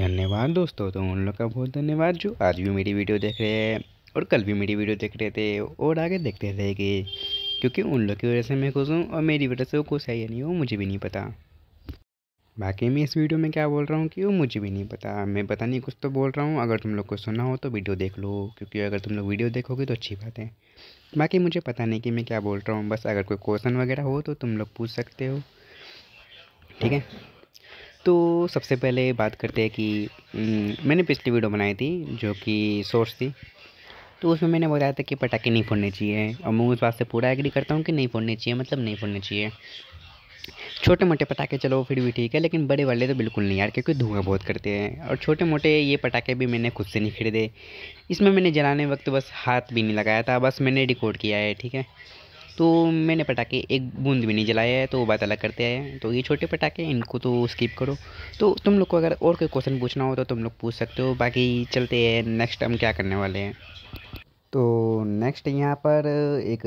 धन्यवाद दोस्तों तो उन लोग का बहुत धन्यवाद जो आज भी मेरी वीडियो देख रहे हैं और कल भी मेरी वीडियो देख रहे थे और आगे देखते रहेंगे क्योंकि उन लोग की वजह से मैं खुश हूँ और मेरी वजह से वो खुश है या नहीं वो मुझे भी नहीं पता बाकी मैं इस वीडियो में क्या बोल रहा हूँ कि वो मुझे भी नहीं पता मैं पता नहीं कुछ तो बोल रहा हूँ अगर तुम लोग को सुना हो तो वीडियो देख लो क्योंकि अगर तुम लोग वीडियो देखोगे तो अच्छी बात है बाकी मुझे पता नहीं कि मैं क्या बोल रहा हूँ बस अगर कोई क्वेश्चन वगैरह हो तो तुम लोग पूछ सकते हो ठीक है तो सबसे पहले बात करते हैं कि मैंने पिछली वीडियो बनाई थी जो कि सोर्स थी तो उसमें मैंने बताया था कि पटाखे नहीं फोड़ने चाहिए और मैं उस बात से पूरा एग्री करता हूँ कि नहीं फोड़ने चाहिए मतलब नहीं फोड़ने चाहिए छोटे मोटे पटाखे चलो फिर भी ठीक है लेकिन बड़े वाले तो बिल्कुल नहीं यार क्योंकि धुआं बहुत करते हैं और छोटे मोटे ये पटाखे भी मैंने खुद से नहीं खरीदे इसमें मैंने जलाने वक्त बस हाथ भी नहीं लगाया था बस मैंने रिकॉर्ड किया है ठीक है तो मैंने पटाखे एक बूंद भी नहीं जलाया है तो वो बात अलग करते हैं तो ये छोटे पटाखे इनको तो स्किप करो तो तुम लोग को अगर और कोई क्वेश्चन पूछना हो तो तुम लोग पूछ सकते हो बाकी चलते हैं नेक्स्ट हम क्या करने वाले हैं तो नेक्स्ट यहाँ पर एक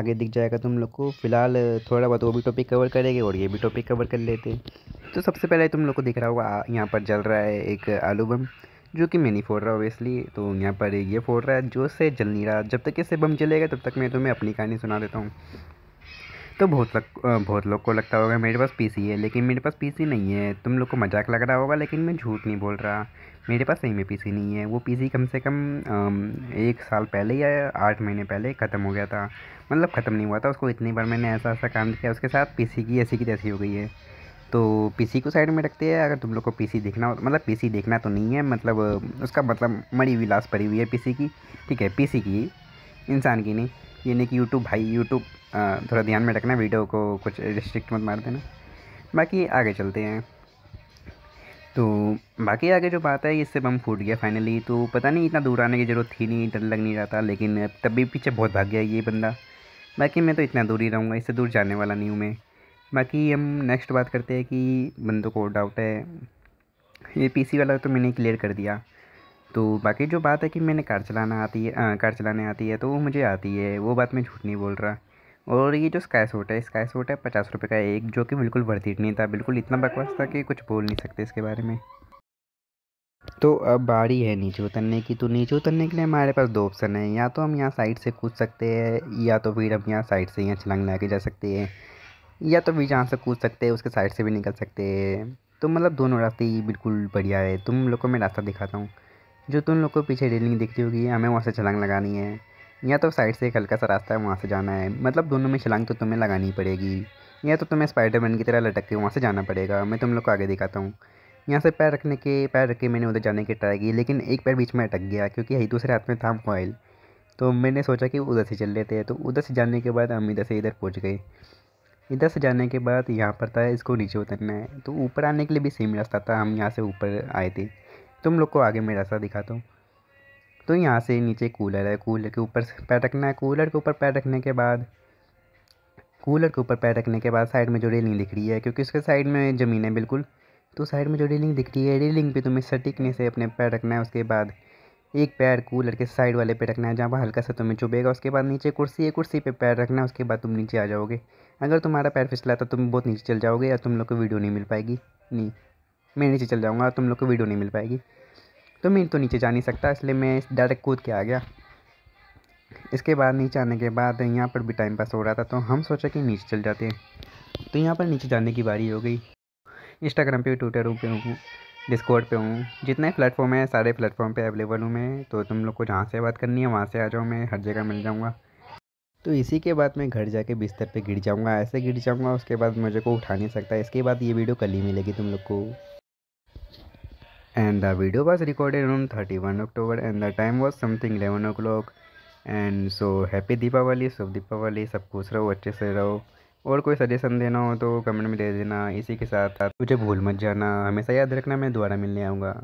आगे दिख जाएगा तुम लोग को फिलहाल थोड़ा बहुत वो भी टॉपिक कवर करेंगे और ये भी टॉपिक कवर कर लेते हैं तो सबसे पहले तुम लोग को दिख रहा होगा यहाँ पर जल रहा है एक आलू बम जो कि मैं नहीं फोड़ रहा ओबियसली तो यहाँ पर ये फोड़ रहा है जो से जल नहीं रहा जब तक इससे बम चलेगा तब तक मैं तुम्हें अपनी कहानी सुना देता हूँ तो बहुत लग बहुत लोग को लगता होगा मेरे पास पीसी है लेकिन मेरे पास पीसी नहीं है तुम लोग को मजाक लग रहा होगा लेकिन मैं झूठ नहीं बोल रहा मेरे पास सही में पीसी नहीं है वो पीसी कम से कम एक साल पहले या आठ महीने पहले ख़त्म हो गया था मतलब ख़त्म नहीं हुआ था उसको इतनी बार मैंने ऐसा ऐसा काम किया उसके साथ पीसी की ऐसी की तैसी हो गई है तो पीसी को साइड में रखते हैं अगर तुम लोग को पीसी देखना हो मतलब पीसी देखना तो नहीं है मतलब उसका मतलब मड़ी हुई लाश पड़ी हुई है पीसी की ठीक है पीसी की इंसान की नहीं ये नहीं कि यूट्यूब भाई यूट्यूब थोड़ा ध्यान में रखना वीडियो को कुछ रिस्ट्रिक्ट मत मार देना बाकी आगे चलते हैं तो बाकी आगे जो बात है इससे बम फूट गया फाइनली तो पता नहीं इतना दूर आने की ज़रूरत थी नहीं डर लग नहीं रहा था लेकिन तब भी पीछे बहुत भाग गया ये बंदा बाकी मैं तो इतना दूर ही रहूँगा इससे दूर जाने वाला नहीं हूँ मैं बाकी हम नेक्स्ट बात करते हैं कि बंदों को डाउट है ये पीसी वाला तो मैंने क्लियर कर दिया तो बाकी जो बात है कि मैंने कार चलाना आती है आ, हाँ, कार चलाने आती है तो वो मुझे आती है वो बात मैं झूठ नहीं बोल रहा और ये जो स्काई सूट है स्काई सूट है पचास रुपये का एक जो कि बिल्कुल वर्थिट नहीं था बिल्कुल इतना बकवास था कि कुछ बोल नहीं सकते इसके बारे में तो अब बारी है नीचे उतरने की तो नीचे उतरने के लिए हमारे पास दो ऑप्शन है या तो हम यहाँ साइड से कूद सकते हैं या तो फिर हम यहाँ साइड से यहाँ छलांग ला के जा सकते हैं या तो बीच यहाँ से कूद सकते हैं उसके साइड से भी निकल सकते हैं तो मतलब दोनों रास्ते ही बिल्कुल बढ़िया है तुम लोग को मैं रास्ता दिखाता हूँ जो तुम लोग को पीछे रेलिंग दिखती होगी हमें वहाँ से छलांग लगानी है या तो साइड से एक हल्का सा रास्ता है वहाँ से जाना है मतलब दोनों में छलांग तो तुम्हें लगानी पड़ेगी या तो तुम्हें स्पाइडरमैन की तरह लटक के वहाँ से जाना पड़ेगा मैं तुम लोग को आगे दिखाता हूँ यहाँ से पैर रखने के पैर रख के मैंने उधर जाने की ट्राई की लेकिन एक पैर बीच में अटक गया क्योंकि यही दूसरे हाथ में था मोबाइल तो मैंने सोचा कि उधर से चल लेते हैं तो उधर से जाने के बाद हम इधर से इधर पहुँच गए इधर से जाने के बाद यहाँ पर था इसको नीचे उतरना है तो ऊपर आने के लिए भी सेम रास्ता था हम यहाँ से ऊपर आए थे तुम लोग को आगे मैं रास्ता दिखाता हूँ तो यहाँ से नीचे कूलर है कूलर के ऊपर पैर रखना है कूलर के ऊपर पैर रखने के बाद कूलर के ऊपर पैर रखने के बाद साइड में जो रेलिंग दिख रही है क्योंकि उसके साइड में ज़मीन है बिल्कुल तो साइड में जो रेलिंग दिख रही है रेलिंग पर तुम्हें सटीकने से अपने पैर रखना है उसके बाद एक पैर कूलर के साइड वाले पे रखना है जहाँ पर हल्का सा तुम्हें चुभेगा उसके बाद नीचे कुर्सी है कुर्सी पे पैर रखना है उसके बाद तुम नीचे आ जाओगे अगर तुम्हारा पैर फिसला तो तुम बहुत नीचे चल जाओगे या तुम लोग को वीडियो नहीं मिल पाएगी नहीं मैं नीचे चल जाऊँगा तुम लोग को वीडियो नहीं मिल पाएगी तो मैं तो नीचे जा नहीं सकता इसलिए मैं डायरेक्ट कूद के आ गया इसके बाद नीचे आने के बाद यहाँ पर भी टाइम पास हो रहा था तो हम सोचा कि नीचे चल जाते हैं तो यहाँ पर नीचे जाने की बारी हो गई इंस्टाग्राम पे ट्विटर पे डिस्कॉर्ड पे हूँ जितने प्लेटफॉर्म है सारे प्लेटफॉर्म पे अवेलेबल हूँ मैं तो तुम लोग को जहाँ से बात करनी है वहाँ से आ जाओ मैं हर जगह मिल जाऊँगा तो इसी के बाद मैं घर जाके बिस्तर पे गिर जाऊँगा ऐसे गिर जाऊँगा उसके बाद मुझे को उठा नहीं सकता इसके बाद ये वीडियो कल ही मिलेगी तुम लोग को video was recorded on thirty one October and the time was something eleven o'clock and so happy Deepavali शुभ दीपावली सब खुश रहो अच्छे से रहो और कोई सजेशन देना हो तो कमेंट में दे देना इसी के साथ साथ मुझे भूल मत जाना हमेशा याद रखना मैं दोबारा मिलने आऊँगा